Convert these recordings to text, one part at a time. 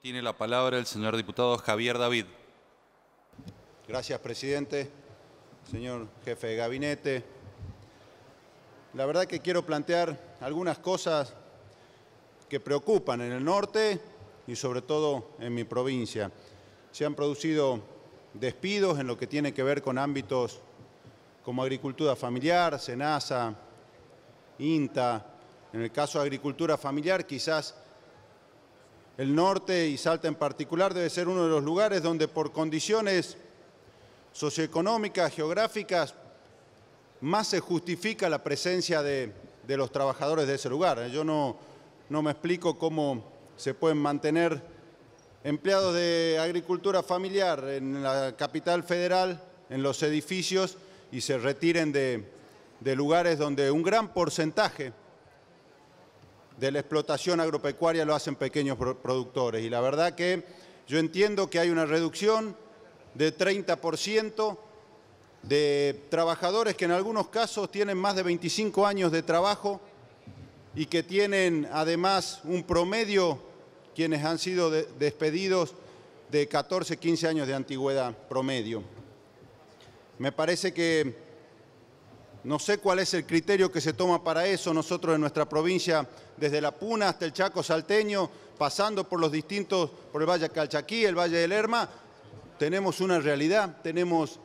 Tiene la palabra el señor diputado Javier David. Gracias, presidente. Señor jefe de gabinete. La verdad que quiero plantear algunas cosas que preocupan en el norte y sobre todo en mi provincia. Se han producido despidos en lo que tiene que ver con ámbitos como agricultura familiar, SENASA, INTA. En el caso de agricultura familiar, quizás el norte y Salta en particular debe ser uno de los lugares donde por condiciones socioeconómicas, geográficas, más se justifica la presencia de, los trabajadores de ese lugar. Yo no, me explico cómo se pueden mantener empleados de agricultura familiar en la capital federal, en los edificios, y se retiren de lugares donde un gran porcentaje de la explotación agropecuaria lo hacen pequeños productores. Y la verdad que yo entiendo que hay una reducción de 30% de trabajadores que en algunos casos tienen más de 25 años de trabajo y que tienen además un promedio, quienes han sido despedidos, de 14, 15 años de antigüedad promedio. Me parece que no sé cuál es el criterio que se toma para eso. Nosotros en nuestra provincia, desde la Puna hasta el Chaco Salteño, pasando por los distintos, por el Valle Calchaquí, el Valle del Lerma, tenemos una realidad. Tenemos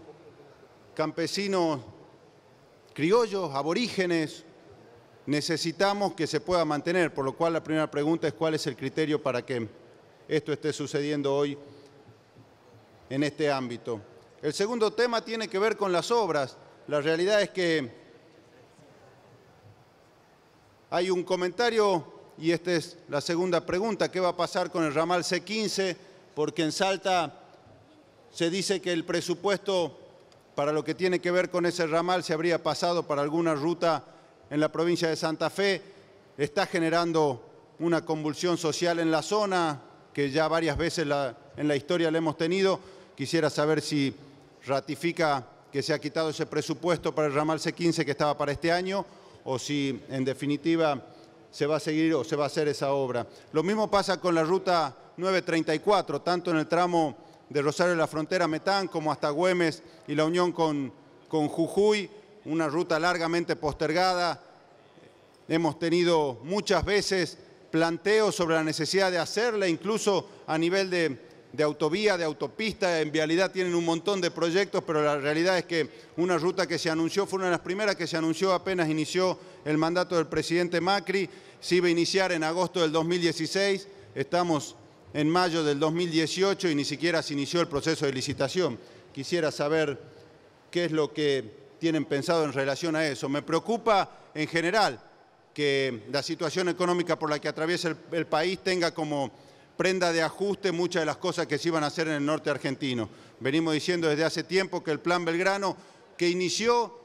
campesinos criollos, aborígenes. Necesitamos que se pueda mantener, por lo cual la primera pregunta es cuál es el criterio para que esto esté sucediendo hoy en este ámbito. El segundo tema tiene que ver con las obras. La realidad es que hay un comentario, y esta es la segunda pregunta, ¿qué va a pasar con el ramal C15? Porque en Salta se dice que el presupuesto para lo que tiene que ver con ese ramal se habría pasado para alguna ruta en la provincia de Santa Fe, está generando una convulsión social en la zona, que ya varias veces en la historia la hemos tenido. Quisiera saber si ratifica que se ha quitado ese presupuesto para el ramal C15 que estaba para este año o si en definitiva se va a seguir o se va a hacer esa obra. Lo mismo pasa con la ruta 934, tanto en el tramo de Rosario de la Frontera Metán como hasta Güemes y la unión con, con Jujuy, una ruta largamente postergada. Hemos tenido muchas veces planteos sobre la necesidad de hacerla, incluso a nivel de de autovía, de autopista, en vialidad tienen un montón de proyectos, pero la realidad es que una ruta que se anunció fue una de las primeras que se anunció apenas inició el mandato del presidente Macri, se iba a iniciar en agosto del 2016, estamos en mayo del 2018 y ni siquiera se inició el proceso de licitación. Quisiera saber qué es lo que tienen pensado en relación a eso. Me preocupa en general que la situación económica por la que atraviesa el, el país tenga como prenda de ajuste muchas de las cosas que se iban a hacer en el norte argentino. Venimos diciendo desde hace tiempo que el plan Belgrano, que inició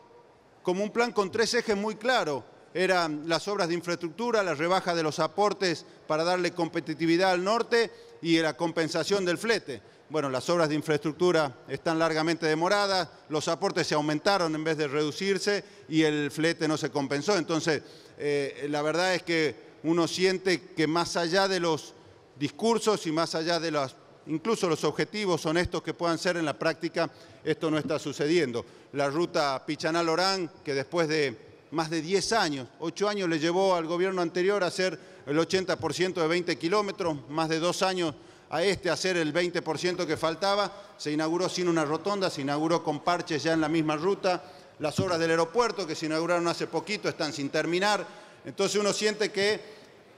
como un plan con tres ejes muy claros, eran las obras de infraestructura, la rebaja de los aportes para darle competitividad al norte y la compensación del flete. Bueno, las obras de infraestructura están largamente demoradas, los aportes se aumentaron en vez de reducirse y el flete no se compensó. Entonces, eh, la verdad es que uno siente que más allá de los discursos y más allá de los, incluso los objetivos honestos que puedan ser en la práctica, esto no está sucediendo. La ruta pichanal lorán que después de más de 10 años, 8 años le llevó al gobierno anterior a hacer el 80% de 20 kilómetros, más de 2 años a este hacer el 20% que faltaba, se inauguró sin una rotonda, se inauguró con parches ya en la misma ruta, las obras del aeropuerto que se inauguraron hace poquito están sin terminar, entonces uno siente que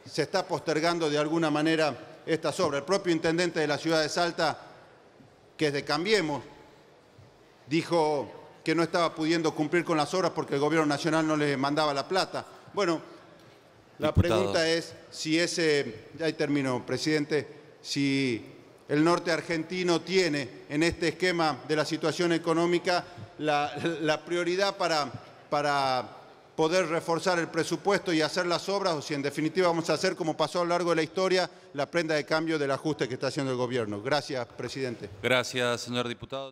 se está postergando de alguna manera estas obras. El propio intendente de la ciudad de Salta, que es de Cambiemos, dijo que no estaba pudiendo cumplir con las obras porque el gobierno nacional no le mandaba la plata. Bueno, la pregunta es si ese, ya ahí termino, presidente, si el norte argentino tiene en este esquema de la situación económica la, prioridad para, para poder reforzar el presupuesto y hacer las obras, o si en definitiva vamos a hacer, como pasó a lo largo de la historia, la prenda de cambio del ajuste que está haciendo el gobierno. Gracias, presidente. Gracias, señor diputado.